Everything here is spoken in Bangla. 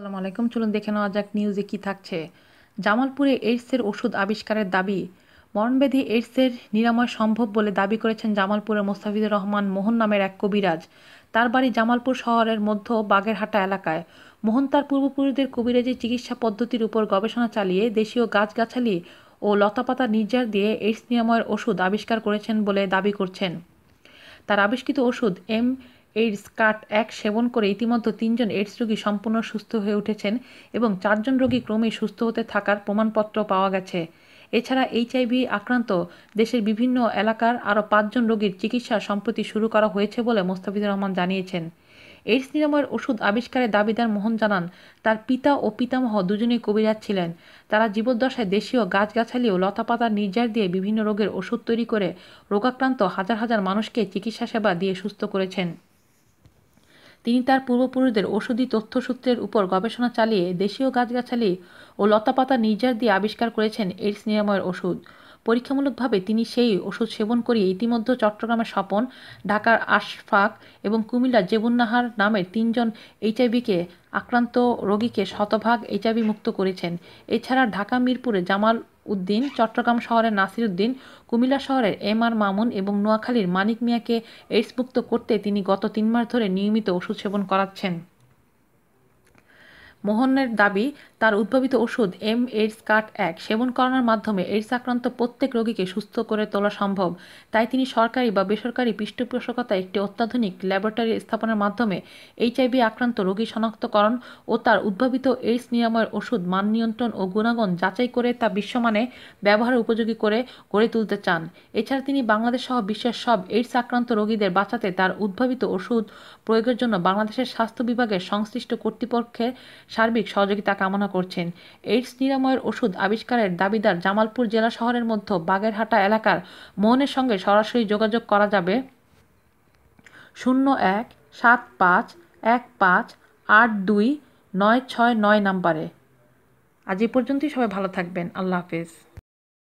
সালাম আলাইকুম চলুন দেখে নেওয়া যাক নিউজে কি থাকছে জামালপুরে এইডসের ওষুধ আবিষ্কারের দাবি মরণব্যাধি এইডসের নিরাময় সম্ভব বলে দাবি করেছেন জামালপুরের মোস্তাফিজুর রহমান মোহন নামের এক কবিরাজ তার বাড়ি জামালপুর শহরের মধ্য বাগেরহাটা এলাকায় মোহন তার পূর্বপুরুষদের কবিরাজের চিকিৎসা পদ্ধতির উপর গবেষণা চালিয়ে দেশীয় গাছগাছালি ও লতাপাতার নির্যাস দিয়ে এইডস নিরাময়ের ওষুধ আবিষ্কার করেছেন বলে দাবি করছেন তার আবিষ্কৃত ওষুধ এম এইডস কাট এক সেবন করে ইতিমধ্যে তিনজন এইডস রোগী সম্পূর্ণ সুস্থ হয়ে উঠেছেন এবং চারজন রোগী ক্রমেই সুস্থ হতে থাকার প্রমাণপত্র পাওয়া গেছে এছাড়া এইচআইভি আক্রান্ত দেশের বিভিন্ন এলাকার আরও পাঁচজন রোগীর চিকিৎসা সম্প্রতি শুরু করা হয়েছে বলে মোস্তাফিজুর রহমান জানিয়েছেন এইডস নিরাময়ের ওষুধ আবিষ্কারে দাবিদার মোহন জানান তার পিতা ও পিতামহ দুজনেই কবিরাজ ছিলেন তারা জীবদ্দশায় দেশীয় গাছগাছালি ও লতাপাতার নির্যাস দিয়ে বিভিন্ন রোগের ওষুধ তৈরি করে রোগাক্রান্ত হাজার হাজার মানুষকে চিকিৎসা সেবা দিয়ে সুস্থ করেছেন তিনি তার পূর্বপুরুষদের ওষুধি তথ্যসূত্রের উপর গবেষণা চালিয়ে দেশীয় গাছগাছালি ও লতাপাতা নির্যাস দিয়ে আবিষ্কার করেছেন এইডস নিরাময়ের ওষুধ পরীক্ষামূলকভাবে তিনি সেই ওষুধ সেবন করিয়ে ইতিমধ্যে চট্টগ্রামের স্বপন ঢাকার আশফাক এবং কুমিল্লার জেবুন্নাহার নামের তিনজন এইচআইভিকে আক্রান্ত রোগীকে শতভাগ এইচআইভি মুক্ত করেছেন এছাড়া ঢাকা মিরপুরে জামাল উদ্দিন চট্টগ্রাম শহরের নাসির উদ্দিন কুমিল্লা শহরের এম আর মামুন এবং নোয়াখালীর মানিক মিয়াকে মুক্ত করতে তিনি গত তিন মাস ধরে নিয়মিত ওষুধ সেবন করাচ্ছেন মোহনের দাবি তার উদ্ভাবিত ওষুধ এম এইডস কাট এক সেবন করানোর মাধ্যমে এইডস আক্রান্ত প্রত্যেক রোগীকে সুস্থ করে তোলা সম্ভব তাই তিনি সরকারি বা বেসরকারি পৃষ্ঠপোষকতা একটি অত্যাধুনিক ল্যাবরেটরি স্থাপনের মাধ্যমে এইচআইভি আক্রান্ত রোগী শনাক্তকরণ ও তার উদ্ভাবিত এইডস নিরাময়ের ওষুধ মান নিয়ন্ত্রণ ও গুণাগুণ যাচাই করে তা বিশ্বমানে ব্যবহার উপযোগী করে গড়ে তুলতে চান এছাড়া তিনি বাংলাদেশ সহ বিশ্বের সব এইডস আক্রান্ত রোগীদের বাঁচাতে তার উদ্ভাবিত ওষুধ প্রয়োগের জন্য বাংলাদেশের স্বাস্থ্য বিভাগের সংশ্লিষ্ট কর্তৃপক্ষের সার্বিক সহযোগিতা কামনা করছেন এইডস নিরাময়ের ওষুধ আবিষ্কারের দাবিদার জামালপুর জেলা শহরের মধ্যে বাগেরহাটা এলাকার মোহনের সঙ্গে সরাসরি যোগাযোগ করা যাবে শূন্য এক সাত পাঁচ এক পাঁচ আট দুই নয় ছয় নয় নাম্বারে আজ এই পর্যন্তই সবাই ভালো থাকবেন আল্লাহ হাফেজ